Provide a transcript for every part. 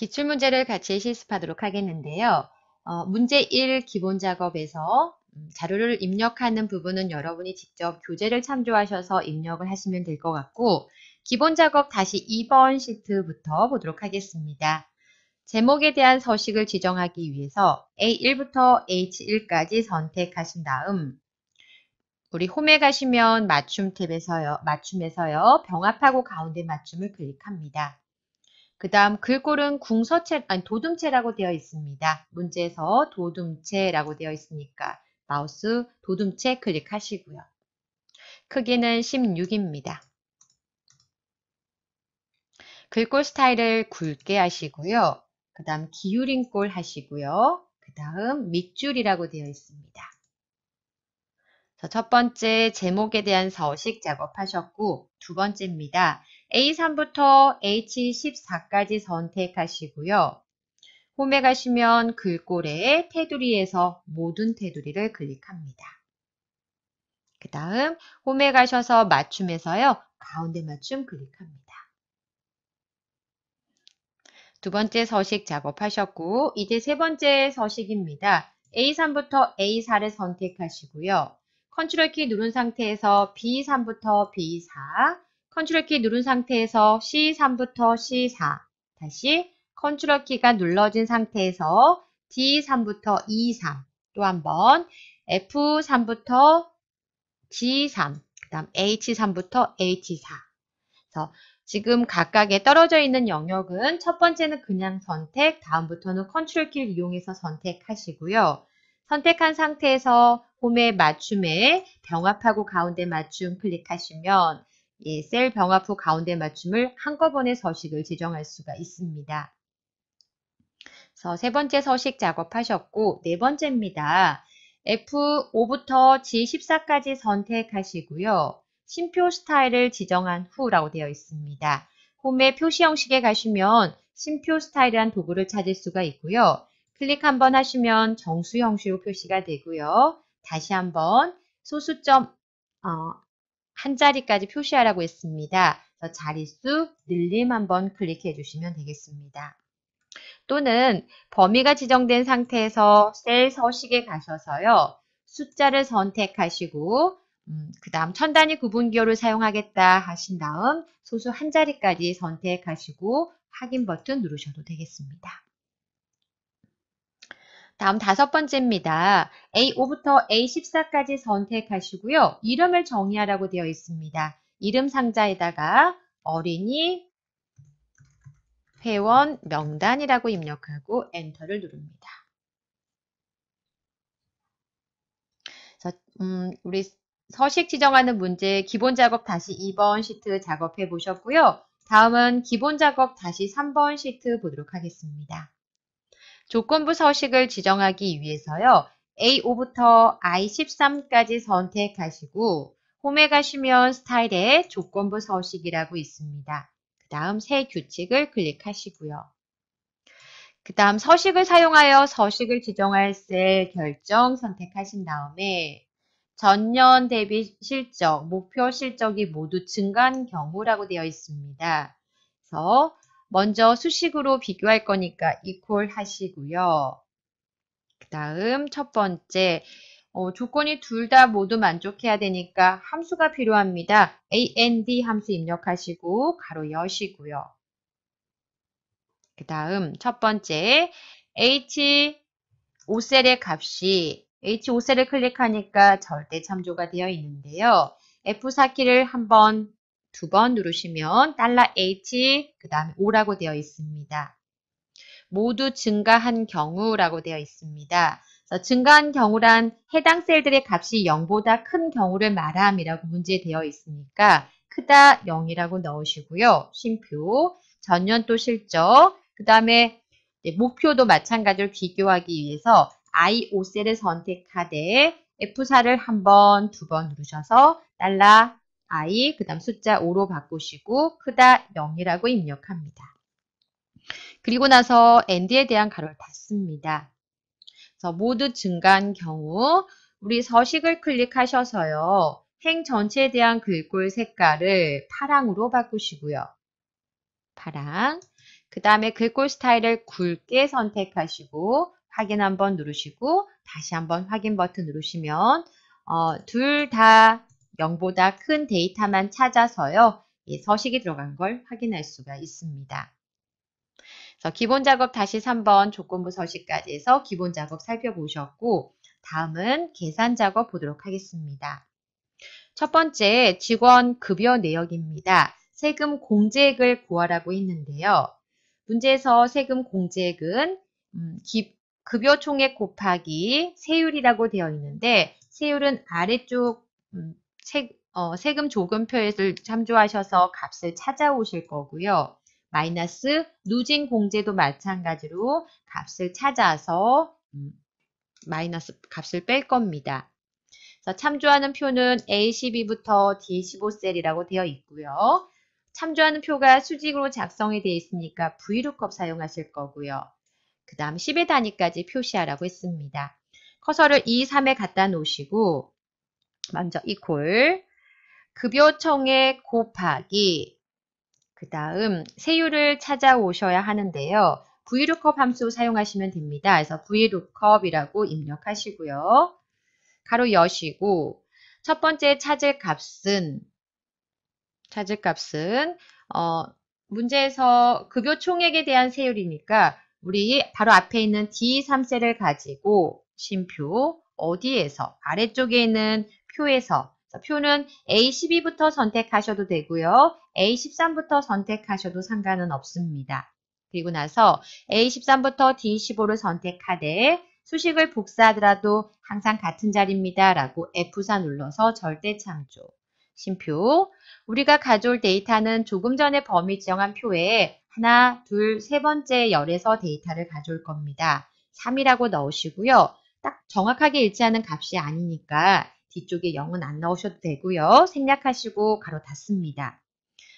기출문제를 같이 실습하도록 하겠는데요. 어, 문제 1 기본 작업에서 음, 자료를 입력하는 부분은 여러분이 직접 교재를 참조하셔서 입력을 하시면 될 것 같고 기본 작업 다시 2번 시트부터 보도록 하겠습니다. 제목에 대한 서식을 지정하기 위해서 A1부터 H1까지 선택하신 다음 우리 홈에 가시면 맞춤 탭에서요, 맞춤에서요, 병합하고 가운데 맞춤을 클릭합니다. 그 다음 글꼴은 궁서체, 아니 도둠체라고 되어 있습니다. 문제에서 도둠체라고 되어 있으니까 마우스 도둠체 클릭하시고요. 크기는 16입니다. 글꼴 스타일을 굵게 하시고요. 그 다음 기울임꼴 하시고요. 그 다음 밑줄이라고 되어 있습니다. 첫 번째 제목에 대한 서식 작업하셨고 두 번째입니다. A3부터 H14까지 선택하시고요. 홈에 가시면 글꼴에 테두리에서 모든 테두리를 클릭합니다. 그 다음 홈에 가셔서 맞춤에서요. 가운데 맞춤 클릭합니다. 두 번째 서식 작업하셨고 이제 세 번째 서식입니다. A3부터 A4를 선택하시고요. 컨트롤 키 누른 상태에서 B3부터 B4, 컨트롤 키 누른 상태에서 C3부터 C4 다시 컨트롤 키가 눌러진 상태에서 D3부터 E3 또 한번 F3부터 G3 그 다음 H3부터 H4 그래서 지금 각각에 떨어져 있는 영역은 첫 번째는 그냥 선택, 다음부터는 컨트롤 키를 이용해서 선택하시고요. 선택한 상태에서 홈의 맞춤에 병합하고 가운데 맞춤 클릭하시면 이셀 병합 후 가운데 맞춤을 한꺼번에 서식을 지정할 수가 있습니다. 그래서 세 번째 서식 작업하셨고 네 번째입니다. F5부터 G14까지 선택하시고요. 심표 스타일을 지정한 후라고 되어 있습니다. 홈의 표시 형식에 가시면 심표 스타일이란 도구를 찾을 수가 있고요. 클릭 한번 하시면 정수 형식으로 표시가 되고요. 다시 한번 소수점 어, 한 자리까지 표시하라고 했습니다. 그래서 자리수 늘림 한번 클릭해 주시면 되겠습니다. 또는 범위가 지정된 상태에서 셀 서식에 가셔서요. 숫자를 선택하시고 음, 그 다음 천 단위 구분기호를 사용하겠다 하신 다음 소수 한 자리까지 선택하시고 확인 버튼 누르셔도 되겠습니다. 다음 다섯 번째입니다. A5부터 A14까지 선택하시고요. 이름을 정의하라고 되어 있습니다. 이름 상자에다가 어린이 회원 명단이라고 입력하고 엔터를 누릅니다. 자, 음, 우리 서식 지정하는 문제 기본 작업 다시 2번 시트 작업해 보셨고요. 다음은 기본 작업 다시 3번 시트 보도록 하겠습니다. 조건부 서식을 지정하기 위해서요. A5부터 I13까지 선택하시고 홈에 가시면 스타일에 조건부 서식이라고 있습니다. 그 다음 새 규칙을 클릭하시고요. 그 다음 서식을 사용하여 서식을 지정할 셀 결정 선택하신 다음에 전년 대비 실적, 목표 실적이 모두 증가한 경우라고 되어 있습니다. 그래서 먼저 수식으로 비교할 거니까 equal 하시고요. 그 다음 첫 번째 어, 조건이 둘 다 모두 만족해야 되니까 함수가 필요합니다. and 함수 입력하시고 가로 여시고요. 그 다음 첫 번째 h5셀의 값이 h5셀을 클릭하니까 절대 참조가 되어 있는데요. F4키를 한번 두번 누르시면 달러 H 그 다음에 O라고 되어 있습니다. 모두 증가한 경우라고 되어 있습니다. 증가한 경우란 해당 셀들의 값이 0보다 큰 경우를 말함이라고 문제 되어 있으니까 크다 0이라고 넣으시고요. 심표, 전년도 실적, 그 다음에 목표도 마찬가지로 비교하기 위해서 I5셀을 선택하되 F4를 한 번, 두 번 누르셔서 달러 i 그 다음 숫자 5로 바꾸시고 크다 0이라고 입력합니다. 그리고 나서 and에 대한 가로를 닫습니다. 그래서 모두 증가한 경우 우리 서식을 클릭하셔서요. 행 전체에 대한 글꼴 색깔을 파랑으로 바꾸시고요. 파랑. 그 다음에 글꼴 스타일을 굵게 선택하시고 확인 한번 누르시고 다시 한번 확인 버튼 누르시면 어, 둘다 0보다 큰 데이터만 찾아서요. 서식이 들어간 걸 확인할 수가 있습니다. 그래서 기본 작업 다시 3번 조건부 서식까지 해서 기본 작업 살펴보셨고 다음은 계산 작업 보도록 하겠습니다. 첫 번째 직원 급여 내역입니다. 세금 공제액을 구하라고 했는데요. 문제에서 세금 공제액은 음, 급여 총액 곱하기 세율이라고 되어 있는데 세율은 아래쪽 음, 세, 어, 세금 조금표를 에 참조하셔서 값을 찾아오실 거고요. 마이너스 누진 공제도 마찬가지로 값을 찾아서 음, 마이너스 값을 뺄 겁니다. 그래서 참조하는 표는 A12부터 D15셀이라고 되어 있고요. 참조하는 표가 수직으로 작성이 되어 있으니까 VLOOKUP 사용하실 거고요. 그 다음 10의 단위까지 표시하라고 했습니다. 커서를 2, e 3에 갖다 놓으시고 먼저 이퀄 급여총액 곱하기 그 다음 세율을 찾아오셔야 하는데요. VLOOKUP 함수 사용하시면 됩니다. 그래서 VLOOKUP이라고 입력하시고요. 가로 여시고 첫 번째 찾을 값은 찾을 값은 어, 문제에서 급여 총액에 대한 세율이니까 우리 바로 앞에 있는 D3셀을 가지고 심표 어디에서 아래쪽에 있는 표에서 표는 A12부터 선택하셔도 되고요. A13부터 선택하셔도 상관은 없습니다. 그리고 나서 A13부터 D15를 선택하되 수식을 복사하더라도 항상 같은 자리입니다. 라고 F4 눌러서 절대 창조. 심표. 우리가 가져올 데이터는 조금 전에 범위 지정한 표에 하나, 둘, 세 번째 열에서 데이터를 가져올 겁니다. 3이라고 넣으시고요. 딱 정확하게 일치하는 값이 아니니까 뒤쪽에 0은 안 넣으셔도 되고요. 생략하시고 가로 닫습니다.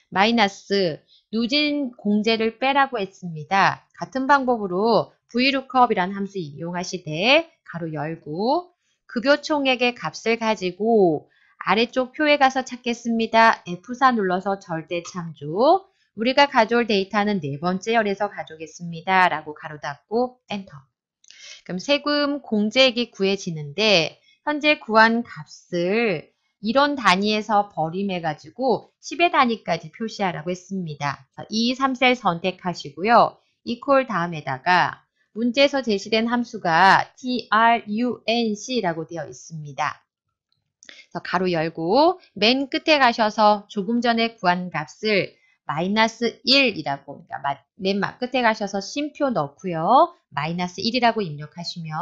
마이너스 누진 공제를 빼라고 했습니다. 같은 방법으로 vlookup 이라는 함수 이용하시되 가로 열고 급여총액의 값을 가지고 아래쪽 표에 가서 찾겠습니다. F4 눌러서 절대 참조. 우리가 가져올 데이터는 네 번째 열에서 가져오겠습니다. 라고 가로 닫고 엔터. 그럼 세금 공제액이 구해지는데 현재 구한 값을 이런 단위에서 버림해가지고 10의 단위까지 표시하라고 했습니다. 2, 3셀 선택하시고요. equal 다음에다가 문제에서 제시된 함수가 trunc라고 되어 있습니다. 가로 열고 맨 끝에 가셔서 조금 전에 구한 값을 마이너스 1이라고 그러니까 맨 끝에 가셔서 심표 넣고요. 마이너스 1이라고 입력하시면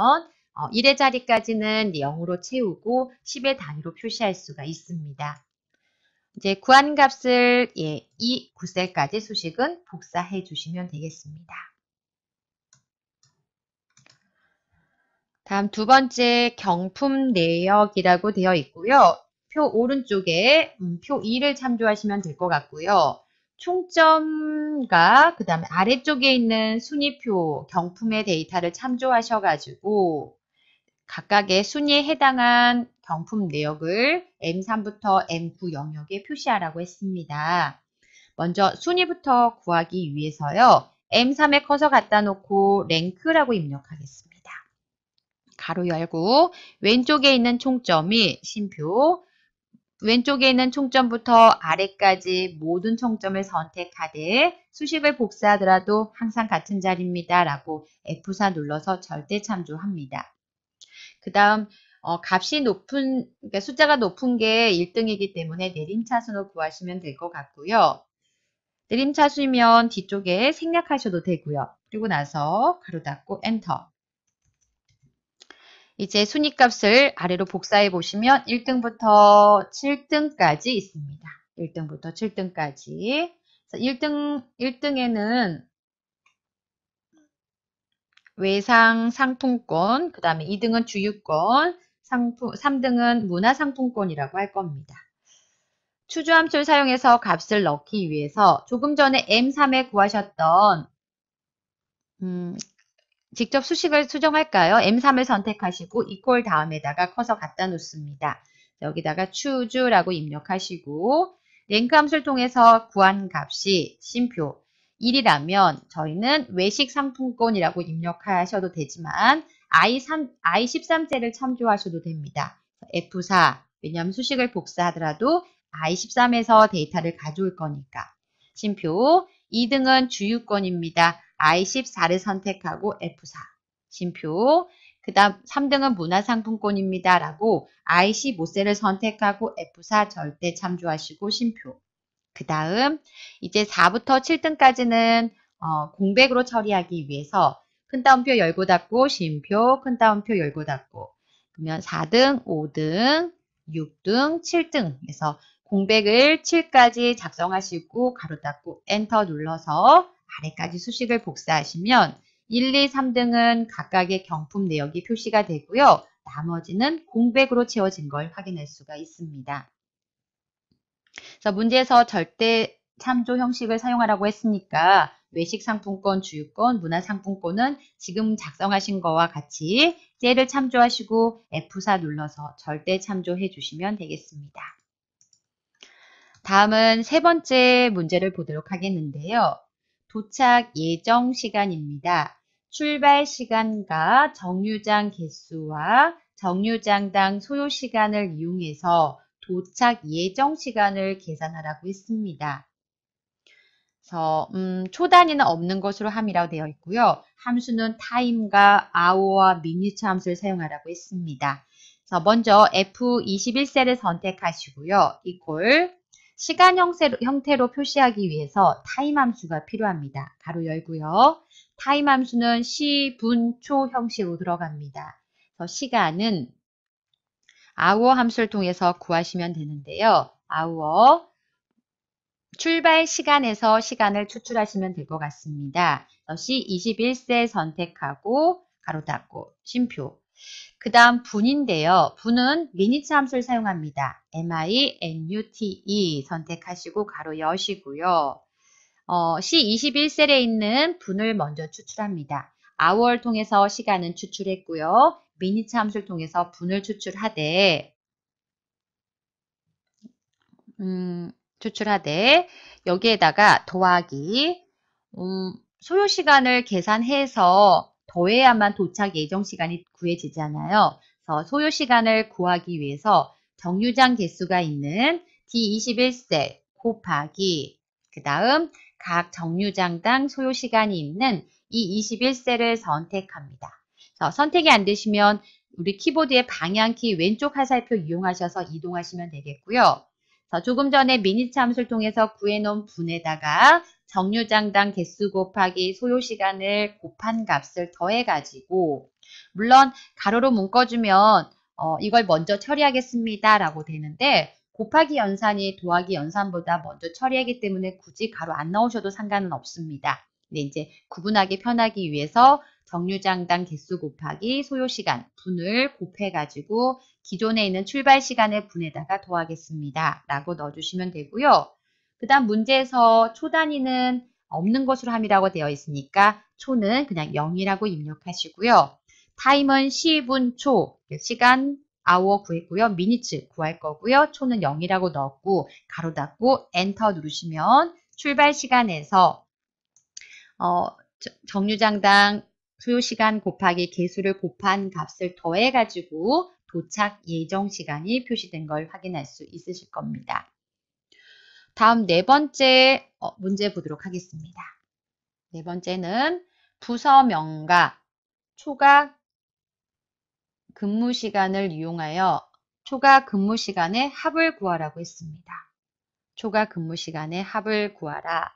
1의 어, 자리까지는 0으로 채우고 10의 단위로 표시할 수가 있습니다. 이제 구한값을 예, 이 9셀까지 수식은 복사해 주시면 되겠습니다. 다음 두 번째 경품 내역이라고 되어 있고요. 표 오른쪽에 음, 표 2를 참조하시면 될 것 같고요. 총점과 그 다음에 아래쪽에 있는 순위표 경품의 데이터를 참조하셔가지고 각각의 순위에 해당한 경품 내역을 M3부터 M9 영역에 표시하라고 했습니다. 먼저 순위부터 구하기 위해서요. M3에 커서 갖다 놓고 랭크라고 입력하겠습니다. 가로 열고 왼쪽에 있는 총점이 심표 왼쪽에 있는 총점부터 아래까지 모든 총점을 선택하되 수식을 복사하더라도 항상 같은 자리입니다. 라고 F4 눌러서 절대 참조합니다. 그 다음 어, 값이 높은 그러니까 숫자가 높은 게 1등이기 때문에 내림차순으로 구하시면 될 것 같고요. 내림차순이면 뒤쪽에 생략하셔도 되고요. 그리고 나서 가로 닫고 엔터 이제 순위값을 아래로 복사해 보시면 1등부터 7등까지 있습니다. 1등부터 7등까지 1등, 1등에는 외상 상품권, 그 다음에 2등은 주유권, 상품, 3등은 문화상품권이라고 할 겁니다. 추주함수를 사용해서 값을 넣기 위해서 조금 전에 M3에 구하셨던 음, 직접 수식을 수정할까요? M3을 선택하시고 equal 다음에다가 커서 갖다 놓습니다. 여기다가 추주라고 입력하시고 랭크 함수를 통해서 구한 값이 심표 1이라면 저희는 외식 상품권이라고 입력하셔도 되지만 I3, I13세를 참조하셔도 됩니다. F4, 왜냐하면 수식을 복사하더라도 I13에서 데이터를 가져올 거니까. 심표 2등은 주유권입니다. I14를 선택하고 F4. 심표 그 다음 3등은 문화상품권입니다. 라고 I15세를 선택하고 F4 절대 참조하시고 심표 그 다음 이제 4부터 7등까지는 어, 공백으로 처리하기 위해서 큰 따옴표 열고 닫고 쉼표 큰 따옴표 열고 닫고 그러면 4등, 5등, 6등, 7등 에서 공백을 7까지 작성하시고 가로 닫고 엔터 눌러서 아래까지 수식을 복사하시면 1, 2, 3등은 각각의 경품 내역이 표시가 되고요. 나머지는 공백으로 채워진 걸 확인할 수가 있습니다. 자, 문제에서 절대 참조 형식을 사용하라고 했으니까 외식 상품권, 주유권, 문화 상품권은 지금 작성하신 거와 같이 셀을 참조하시고 F4 눌러서 절대 참조해 주시면 되겠습니다. 다음은 세 번째 문제를 보도록 하겠는데요. 도착 예정 시간입니다. 출발 시간과 정류장 개수와 정류장당 소요 시간을 이용해서 도착 예정 시간을 계산하라고 했습니다. 그래서 음, 초단위는 없는 것으로 함이라고 되어 있고요. 함수는 t i m e 과 hour와 minute 함수를 사용하라고 했습니다. 그래서 먼저 F21셀을 선택하시고요. 이꼴 시간 형태로, 형태로 표시하기 위해서 time 함수가 필요합니다. 바로 열고요. time 함수는 시, 분, 초 형식으로 들어갑니다. 그래서 시간은 아워 함수를 통해서 구하시면 되는데요. 아워 출발 시간에서 시간을 추출하시면 될 것 같습니다. 역시 21세 선택하고 가로 닫고 심표 그 다음 분인데요. 분은 미니츠 함수를 사용합니다. minute 선택하시고 가로 여시고요. 어, C21셀에 있는 분을 먼저 추출합니다. hour 통해서 시간은 추출했고요. 미니차 함수를 통해서 분을 추출하되 음, 추출하되 여기에다가 더하기 음, 소요 시간을 계산해서 더해야만 도착 예정 시간이 구해지잖아요. 그래서 소요 시간을 구하기 위해서 정류장 개수가 있는 D21셀 곱하기 그 다음 각 정류장당 소요 시간이 있는 이 21셀을 선택합니다. 어, 선택이 안 되시면 우리 키보드의 방향키 왼쪽 화살표 이용하셔서 이동하시면 되겠고요. 자, 조금 전에 미니 참수를 통해서 구해놓은 분에다가 정류장당 개수 곱하기 소요시간을 곱한 값을 더해가지고 물론 가로로 묶어주면 어, 이걸 먼저 처리하겠습니다 라고 되는데 곱하기 연산이 도하기 연산보다 먼저 처리하기 때문에 굳이 가로 안나오셔도 상관은 없습니다. 근데 이제 구분하기 편하기 위해서 정류장당 개수 곱하기 소요시간 분을 곱해가지고 기존에 있는 출발시간의 분에다가 더하겠습니다. 라고 넣어주시면 되고요. 그 다음 문제에서 초 단위는 없는 것으로 함이라고 되어 있으니까 초는 그냥 0이라고 입력하시고요. 타임은 10분 초, 시간 아워 구했고요. 미니츠 구할 거고요. 초는 0이라고 넣었고 가로 닫고 엔터 누르시면 출발 시간에서 어, 정류장당 소요시간 곱하기 개수를 곱한 값을 더해가지고 도착 예정 시간이 표시된 걸 확인할 수 있으실 겁니다. 다음 네 번째 어, 문제 보도록 하겠습니다. 네 번째는 부서명과 초과 근무 시간을 이용하여 초과 근무 시간의 합을 구하라고 했습니다. 초과 근무 시간의 합을 구하라.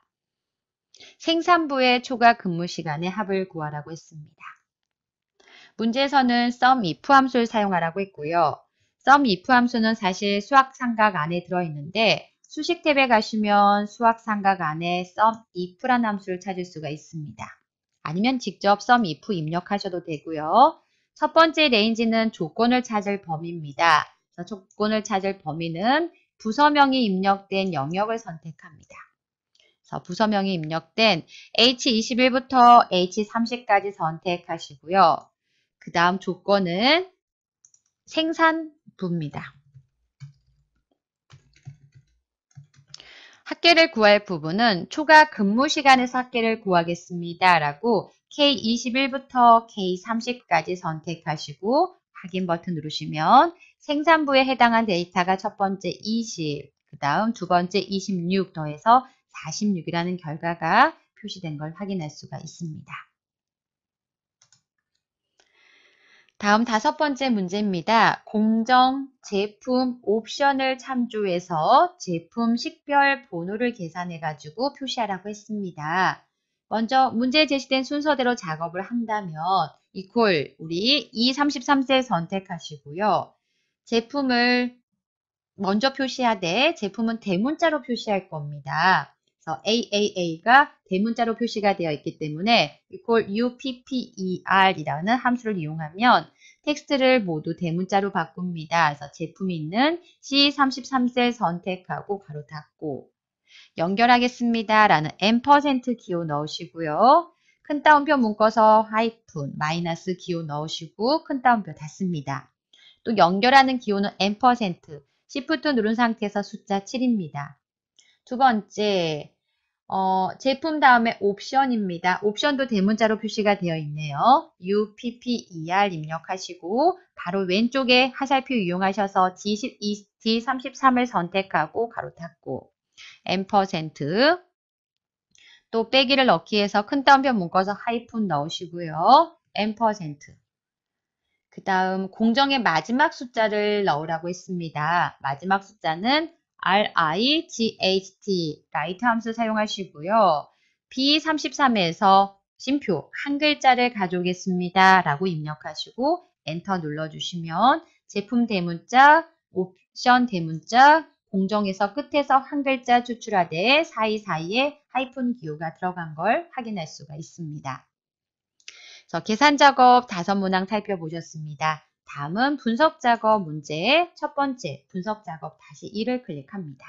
생산부의 초과 근무 시간의 합을 구하라고 했습니다. 문제에서는 썸 if 함수를 사용하라고 했고요. 썸 if 함수는 사실 수학삼각 안에 들어있는데 수식 탭에 가시면 수학삼각 안에 썸 if라는 함수를 찾을 수가 있습니다. 아니면 직접 썸 if 입력하셔도 되고요. 첫 번째 레인지는 조건을 찾을 범위입니다. 조건을 찾을 범위는 부서명이 입력된 영역을 선택합니다. 그래서 부서명이 입력된 H21부터 H30까지 선택하시고요. 그 다음 조건은 생산부입니다. 학계를 구할 부분은 초과 근무 시간에서 학계를 구하겠습니다. 라고 K21부터 K30까지 선택하시고 확인 버튼 누르시면 생산부에 해당한 데이터가 첫 번째 20, 그 다음 두 번째 26 더해서 46이라는 결과가 표시된 걸 확인할 수가 있습니다. 다음 다섯 번째 문제입니다. 공정, 제품, 옵션을 참조해서 제품 식별 번호를 계산해가지고 표시하라고 했습니다. 먼저 문제에 제시된 순서대로 작업을 한다면 이퀄 우리 e 3 3세 선택하시고요. 제품을 먼저 표시하되 제품은 대문자로 표시할 겁니다. AAA가 대문자로 표시가 되어 있기 때문에 equal UPPER이라는 함수를 이용하면 텍스트를 모두 대문자로 바꿉니다. 그래서 제품이 있는 C33셀 선택하고 바로 닫고 연결하겠습니다. 라는 M% 기호 넣으시고요. 큰 따옴표 묶어서 하이픈, 마이너스 기호 넣으시고 큰 따옴표 닫습니다. 또 연결하는 기호는 M%, 시프트 누른 상태에서 숫자 7입니다. 두 번째, 어, 제품 다음에 옵션입니다. 옵션도 대문자로 표시가 되어 있네요. UPPER 입력하시고 바로 왼쪽에 하살표 이용하셔서 D12, D33을 선택하고 가로 닫고 M%, 또 빼기를 넣기 해서큰 따옴표 묶어서 하이픈 넣으시고요. M%. 그 다음 공정의 마지막 숫자를 넣으라고 했습니다. 마지막 숫자는 RIGHT 라이트 함수 사용하시고요. B33에서 심표 한 글자를 가져오겠습니다. 라고 입력하시고 엔터 눌러주시면 제품 대문자, 옵션 대문자, 공정에서 끝에서 한 글자 추출하되 사이사이에 하이픈 기호가 들어간 걸 확인할 수가 있습니다. 그래서 계산 작업 다섯 문항 살펴보셨습니다. 다음은 분석 작업 문제의 첫 번째 분석 작업 다시 1을 클릭합니다.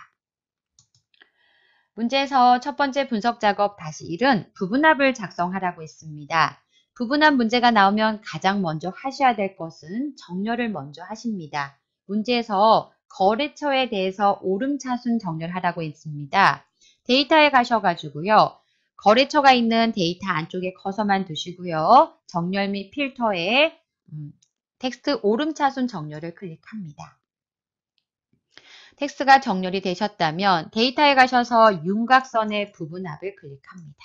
문제에서 첫 번째 분석 작업 다시 1은 부분합을 작성하라고 했습니다. 부분합 문제가 나오면 가장 먼저 하셔야 될 것은 정렬을 먼저 하십니다. 문제에서 거래처에 대해서 오름차순 정렬하라고 했습니다. 데이터에 가셔가지고요. 거래처가 있는 데이터 안쪽에 커서만 두시고요. 정렬 및 필터에 음, 텍스트 오름차순 정렬을 클릭합니다. 텍스트가 정렬이 되셨다면 데이터에 가셔서 윤곽선의 부분합을 클릭합니다.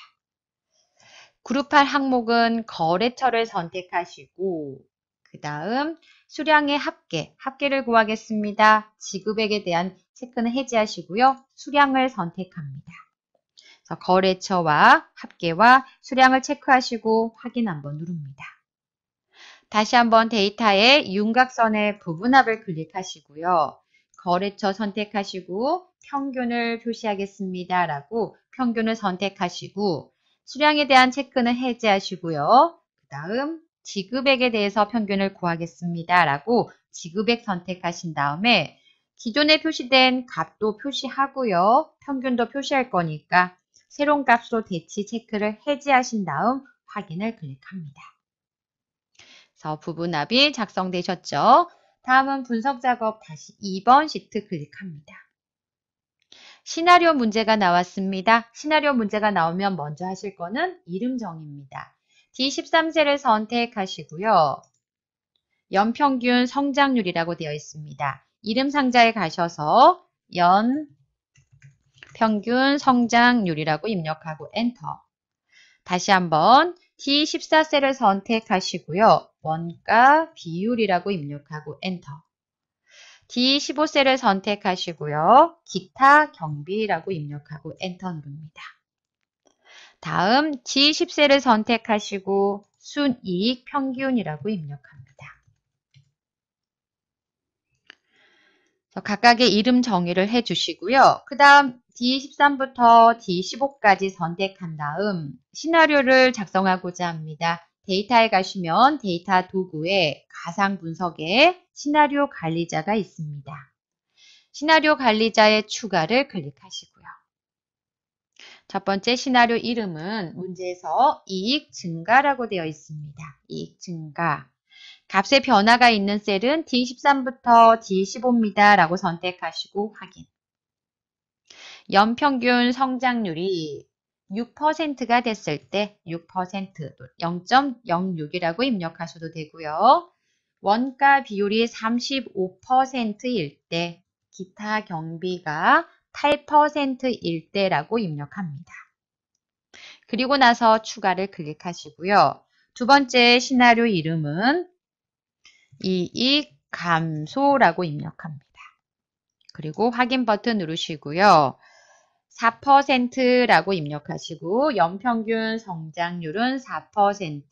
그룹할 항목은 거래처를 선택하시고 그 다음 수량의 합계, 합계를 구하겠습니다. 지급액에 대한 체크는 해지하시고요 수량을 선택합니다. 거래처와 합계와 수량을 체크하시고 확인 한번 누릅니다. 다시 한번 데이터의 윤곽선의 부분합을 클릭하시고요. 거래처 선택하시고 평균을 표시하겠습니다. 라고 평균을 선택하시고 수량에 대한 체크는 해제하시고요. 그 다음 지급액에 대해서 평균을 구하겠습니다. 라고 지급액 선택하신 다음에 기존에 표시된 값도 표시하고요. 평균도 표시할 거니까 새로운 값으로 대치 체크를 해제하신 다음 확인을 클릭합니다. 그 부분합이 작성되셨죠. 다음은 분석 작업 다시 2번 시트 클릭합니다. 시나리오 문제가 나왔습니다. 시나리오 문제가 나오면 먼저 하실 거는 이름 정입니다. D13셀을 선택하시고요. 연평균 성장률이라고 되어 있습니다. 이름 상자에 가셔서 연평균 성장률이라고 입력하고 엔터. 다시 한번 t 1 4셀을 선택하시고요. 원가 비율이라고 입력하고 엔터. D15셀을 선택하시고요. 기타 경비라고 입력하고 엔터 누릅니다. 다음 G10셀을 선택하시고 순이익 평균이라고 입력합니다. 각각의 이름 정의를 해주시고요. 그 다음 D13부터 D15까지 선택한 다음 시나리오를 작성하고자 합니다. 데이터에 가시면 데이터 도구에 가상 분석에 시나리오 관리자가 있습니다. 시나리오 관리자의 추가를 클릭하시고요. 첫 번째 시나리오 이름은 문제에서 이익 증가라고 되어 있습니다. 이익 증가. 값의 변화가 있는 셀은 D13부터 D15입니다. 라고 선택하시고 확인. 연평균 성장률이 6%가 됐을 때 6%, 0.06이라고 입력하셔도 되고요. 원가 비율이 35%일 때, 기타 경비가 8%일 때라고 입력합니다. 그리고 나서 추가를 클릭하시고요. 두 번째 시나리오 이름은 이익 감소라고 입력합니다. 그리고 확인 버튼 누르시고요. 4%라고 입력하시고 연평균 성장률은 4%,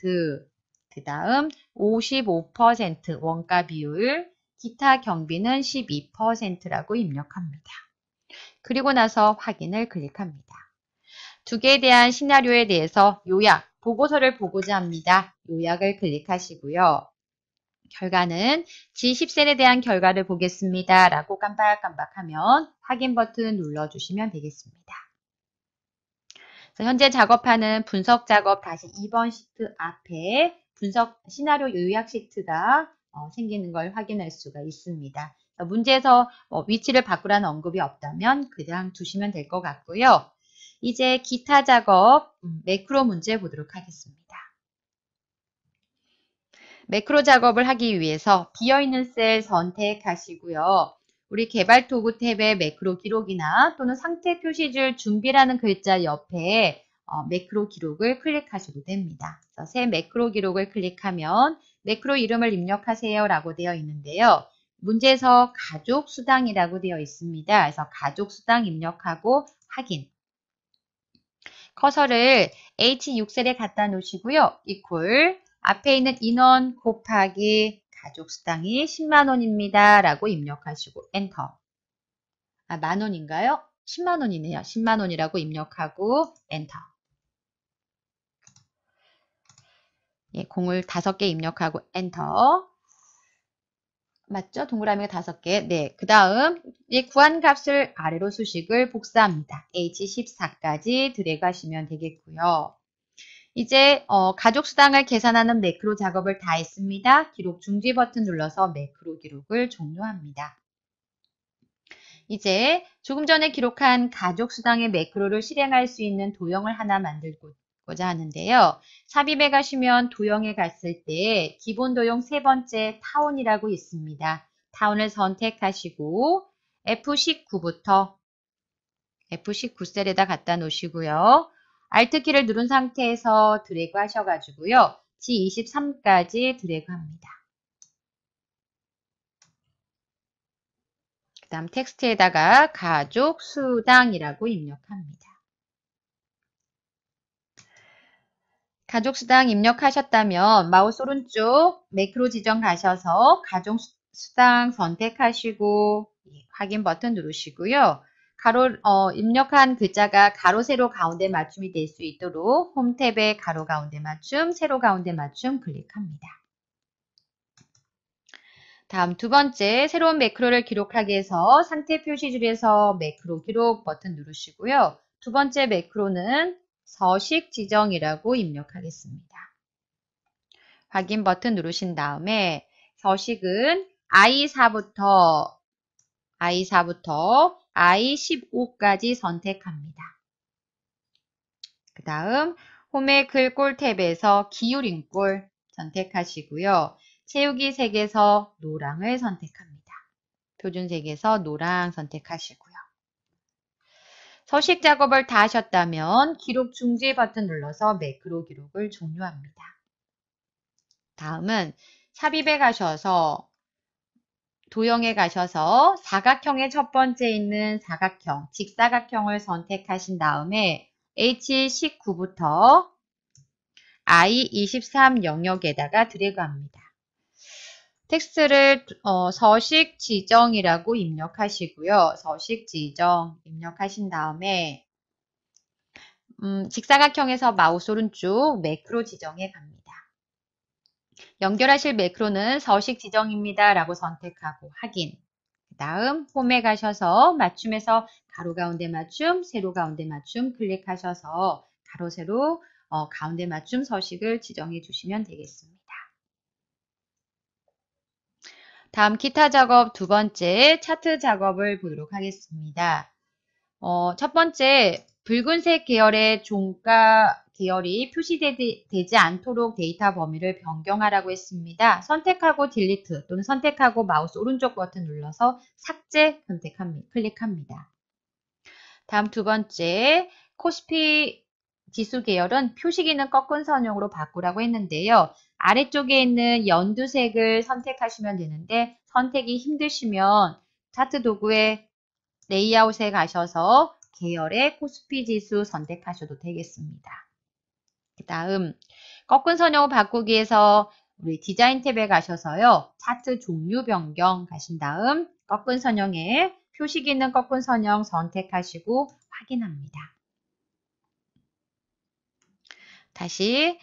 그 다음 55% 원가 비율, 기타 경비는 12%라고 입력합니다. 그리고 나서 확인을 클릭합니다. 두 개에 대한 시나리오에 대해서 요약, 보고서를 보고자 합니다. 요약을 클릭하시고요. 결과는 G10셀에 대한 결과를 보겠습니다. 라고 깜빡깜빡하면 확인 버튼 눌러주시면 되겠습니다. 현재 작업하는 분석 작업 다시 2번 시트 앞에 분석 시나리오 요약 시트가 어, 생기는 걸 확인할 수가 있습니다. 문제에서 어, 위치를 바꾸라는 언급이 없다면 그냥 두시면 될 것 같고요. 이제 기타 작업 음, 매크로 문제 보도록 하겠습니다. 매크로 작업을 하기 위해서 비어있는 셀 선택하시고요. 우리 개발 도구 탭의 매크로 기록이나 또는 상태 표시줄 준비라는 글자 옆에 어, 매크로 기록을 클릭하셔도 됩니다. 그래서 새 매크로 기록을 클릭하면 매크로 이름을 입력하세요 라고 되어 있는데요. 문제에서 가족 수당이라고 되어 있습니다. 그래서 가족 수당 입력하고 확인. 커서를 H6셀에 갖다 놓으시고요. 이퀄 앞에 있는 인원 곱하기 가족 수당이 10만원입니다. 라고 입력하시고 엔터. 아, 만원인가요? 10만원이네요. 10만원이라고 입력하고 엔터. 예, 공을 5개 입력하고 엔터. 맞죠? 동그라미가 5개. 네, 그 다음 예, 구한 값을 아래로 수식을 복사합니다. H14까지 드래그 하시면 되겠고요. 이제 어, 가족 수당을 계산하는 매크로 작업을 다 했습니다. 기록 중지 버튼 눌러서 매크로 기록을 종료합니다. 이제 조금 전에 기록한 가족 수당의 매크로를 실행할 수 있는 도형을 하나 만들고자 하는데요. 삽입에 가시면 도형에 갔을 때 기본 도형 세 번째 타운이라고 있습니다. 타운을 선택하시고 F19부터 F19셀에다 갖다 놓으시고요. Alt키를 누른 상태에서 드래그 하셔가지고요. G23까지 드래그 합니다. 그 다음 텍스트에다가 가족 수당이라고 입력합니다. 가족 수당 입력하셨다면 마우스 오른쪽 매크로 지정 가셔서 가족 수당 선택하시고 예, 확인 버튼 누르시고요. 가로 어, 입력한 글자가 가로 세로 가운데 맞춤이 될 수 있도록 홈 탭에 가로 가운데 맞춤, 세로 가운데 맞춤 클릭합니다. 다음 두 번째 새로운 매크로를 기록하기 위해서 상태 표시 줄에서 매크로 기록 버튼 누르시고요. 두 번째 매크로는 서식 지정이라고 입력하겠습니다. 확인 버튼 누르신 다음에 서식은 I4부터 I4부터 I15까지 선택합니다. 그 다음 홈의 글꼴 탭에서 기울임꼴 선택하시고요. 채우기 색에서 노랑을 선택합니다. 표준색에서 노랑 선택하시고요. 서식 작업을 다 하셨다면 기록 중지 버튼 눌러서 매크로 기록을 종료합니다. 다음은 삽입에 가셔서 도형에 가셔서 사각형의 첫 번째 있는 사각형, 직사각형을 선택하신 다음에 H19부터 I23 영역에다가 드래그합니다. 텍스트를 어, 서식 지정이라고 입력하시고요. 서식 지정 입력하신 다음에 음, 직사각형에서 마우스 오른쪽 매크로 지정에 갑니다. 연결하실 매크로는 서식 지정입니다. 라고 선택하고 확인. 그 다음 홈에 가셔서 맞춤에서 가로 가운데 맞춤, 세로 가운데 맞춤 클릭하셔서 가로 세로 어, 가운데 맞춤 서식을 지정해 주시면 되겠습니다. 다음 기타 작업 두 번째 차트 작업을 보도록 하겠습니다. 어, 첫 번째 붉은색 계열의 종가 계열이 표시되지 않도록 데이터 범위를 변경하라고 했습니다. 선택하고 딜리트 또는 선택하고 마우스 오른쪽 버튼 눌러서 삭제 선택합니다. 클릭합니다. 다음 두 번째 코스피 지수 계열은 표시기는 꺾은 선형으로 바꾸라고 했는데요. 아래쪽에 있는 연두색을 선택하시면 되는데 선택이 힘드시면 차트 도구에 레이아웃에 가셔서 계열의 코스피 지수 선택하셔도 되겠습니다. 그 다음 꺾은 선형을 바꾸기에서 우리 디자인 탭에 가셔서요. 차트 종류 변경 가신 다음 꺾은 선형에 표식 있는 꺾은 선형 선택하시고 확인합니다. 다시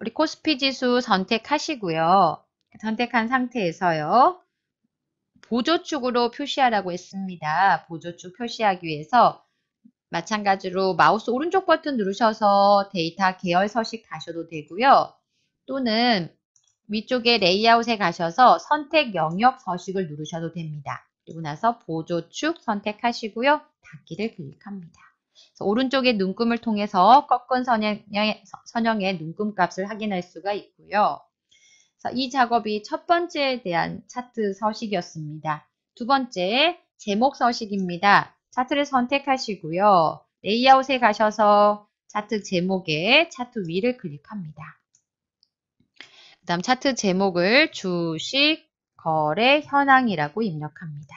우리 코스피 지수 선택하시고요. 선택한 상태에서요. 보조축으로 표시하라고 했습니다. 보조축 표시하기 위해서 마찬가지로 마우스 오른쪽 버튼 누르셔서 데이터 계열 서식 가셔도 되고요. 또는 위쪽에 레이아웃에 가셔서 선택 영역 서식을 누르셔도 됩니다. 그리고 나서 보조축 선택하시고요. 닫기를 클릭합니다. 오른쪽의 눈금을 통해서 꺾은 선형의, 선형의 눈금 값을 확인할 수가 있고요. 이 작업이 첫 번째에 대한 차트 서식이었습니다. 두 번째, 제목 서식입니다. 차트를 선택하시고요. 레이아웃에 가셔서 차트 제목에 차트 위를 클릭합니다. 그 다음 차트 제목을 주식 거래 현황이라고 입력합니다.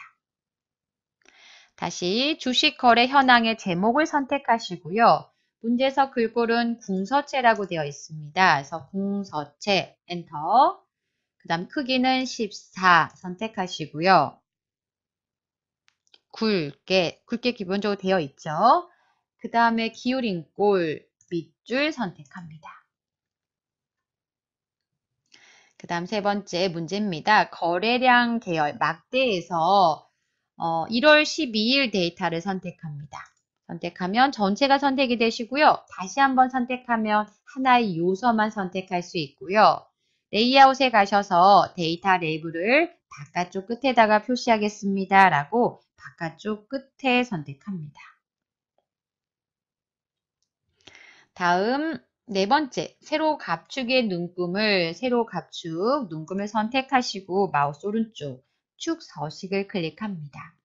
다시 주식 거래 현황의 제목을 선택하시고요. 문제에서 글꼴은 궁서체라고 되어 있습니다. 그래서 궁서체 엔터 그 다음 크기는 14 선택하시고요. 굵게, 굵게 기본적으로 되어 있죠. 그 다음에 기울인 꼴, 밑줄 선택합니다. 그 다음 세 번째 문제입니다. 거래량 계열, 막대에서 어, 1월 12일 데이터를 선택합니다. 선택하면 전체가 선택이 되시고요. 다시 한번 선택하면 하나의 요소만 선택할 수 있고요. 레이아웃에 가셔서 데이터 레이블을 바깥쪽 끝에다가 표시하겠습니다. 라고 바깥쪽 끝에 선택합니다. 다음 네 번째, 세로 갑축의 눈금을 세로 갑축 눈금을 선택하시고 마우스 오른쪽 축 서식을 클릭합니다.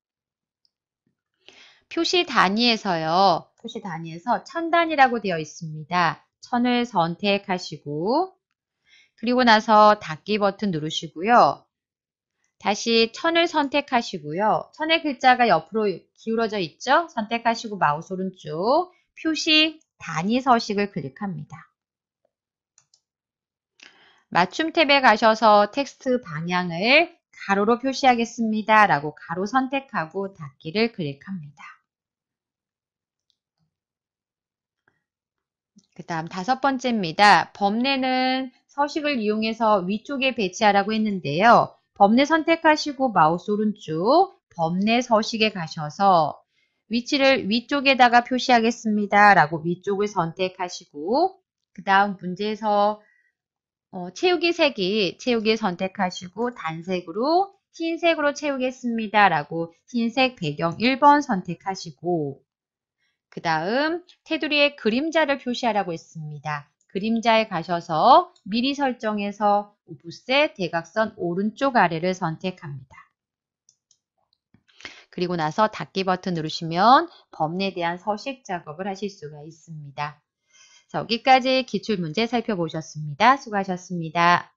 표시 단위에서요. 표시 단위에서 천단이라고 되어 있습니다. 천을 선택하시고 그리고 나서 닫기 버튼 누르시고요. 다시 천을 선택하시고요. 천의 글자가 옆으로 기울어져 있죠? 선택하시고 마우스 오른쪽 표시 단위 서식을 클릭합니다. 맞춤 탭에 가셔서 텍스트 방향을 가로로 표시하겠습니다. 라고 가로 선택하고 닫기를 클릭합니다. 그 다음 다섯 번째입니다. 범례는 서식을 이용해서 위쪽에 배치하라고 했는데요. 범례 선택하시고 마우스 오른쪽 범례 서식에 가셔서 위치를 위쪽에다가 표시하겠습니다. 라고 위쪽을 선택하시고 그 다음 문제에서 어, 채우기 색이 채우기 선택하시고 단색으로 흰색으로 채우겠습니다. 라고 흰색 배경 1번 선택하시고 그 다음 테두리에 그림자를 표시하라고 했습니다. 그림자에 가셔서 미리 설정해서 오브세 대각선 오른쪽 아래를 선택합니다. 그리고 나서 닫기 버튼 누르시면 범례에 대한 서식 작업을 하실 수가 있습니다. 자, 여기까지 기출문제 살펴보셨습니다. 수고하셨습니다.